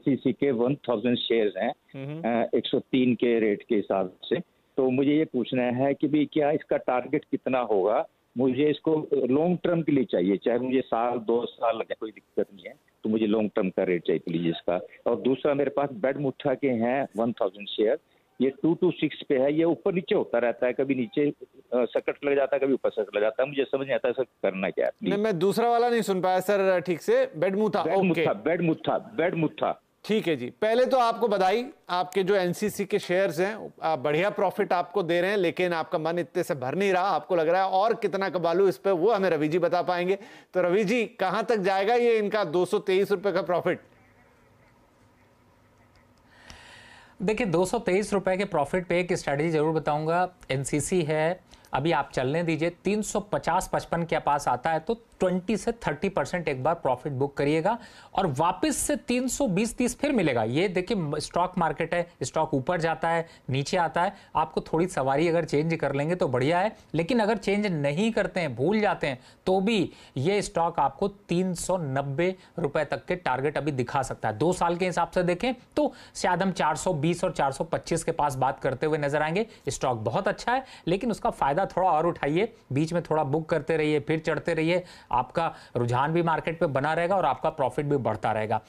NCC के 1000 shares हैं हम्म। एक सौ तीन के रेट के हिसाब से तो मुझे ये पूछना है कि भी क्या इसका टारगेट कितना होगा मुझे इसको लॉन्ग टर्म के लिए चाहिए चाहे मुझे साल दो साल लगे कोई दिक्कत नहीं है तो मुझे लॉन्ग टर्म का रेट चाहिए प्लीज इसका और दूसरा मेरे पास बेड मुठा के हैं वन थाउजेंड शेयर ये टू टू सिक्स पे है ये ऊपर नीचे होता रहता है कभी नीचे सकट लग जाता है कभी ऊपर सकट लग जाता है मुझे समझ नहीं आता है सर करना क्या है मैं दूसरा वाला नहीं सुन पाया सर ठीक से बेड मुठा बेड मुठा बेड मुठा बेड मुठा ठीक है जी पहले तो आपको बधाई आपके जो एनसीसी के शेयर्स हैं बढ़िया प्रॉफिट आपको दे रहे हैं लेकिन आपका मन इतने से भर नहीं रहा आपको लग रहा है और कितना कबालू इस पर वो हमें रवि जी बता पाएंगे तो रवि जी कहां तक जाएगा ये इनका दो रुपए का प्रॉफिट देखिए दो रुपए के प्रॉफिट पे एक स्ट्रेटेजी जरूर बताऊंगा एनसीसी है अभी आप चलने दीजिए 350 पचपन के पास आता है तो 20 से 30 परसेंट एक बार प्रॉफिट बुक करिएगा और वापस से 320 30 फिर मिलेगा ये देखिए स्टॉक मार्केट है स्टॉक ऊपर जाता है नीचे आता है आपको थोड़ी सवारी अगर चेंज कर लेंगे तो बढ़िया है लेकिन अगर चेंज नहीं करते हैं भूल जाते हैं तो भी ये स्टॉक आपको तीन रुपए तक के टारगेट अभी दिखा सकता है दो साल के हिसाब से देखें तो शायद हम चार और चार के पास बात करते हुए नजर आएंगे स्टॉक बहुत अच्छा है लेकिन उसका फायदा फ़ायदा थोड़ा और उठाइए बीच में थोड़ा बुक करते रहिए फिर चढ़ते रहिए आपका रुझान भी मार्केट पे बना रहेगा और आपका प्रॉफिट भी बढ़ता रहेगा